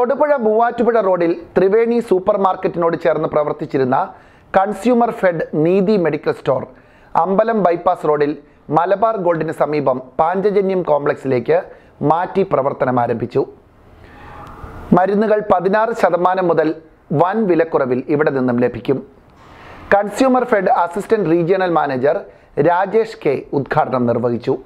തൊടുപുഴ മൂവാറ്റുപുഴ റോഡിൽ ത്രിവേണി സൂപ്പർ മാർക്കറ്റിനോട് ചേർന്ന് പ്രവർത്തിച്ചിരുന്ന consumer fed Neethi medical store അമ്പലം ബൈപ്പാസ് റോഡിൽ മലബാർ ഗോൾഡിന് സമീപം പാഞ്ചജന്യം കോംപ്ലക്സിലേക്ക് മാറ്റി പ്രവർത്തനം ആരംഭിച്ചു മരുന്നുകൾ പതിനാറ് ശതമാനം മുതൽ വൻ വിലക്കുറവിൽ ഇവിടെ നിന്നും ലഭിക്കും consumer fed assistant regional manager Rajesh K ഉദ്ഘാടനം നിർവഹിച്ചു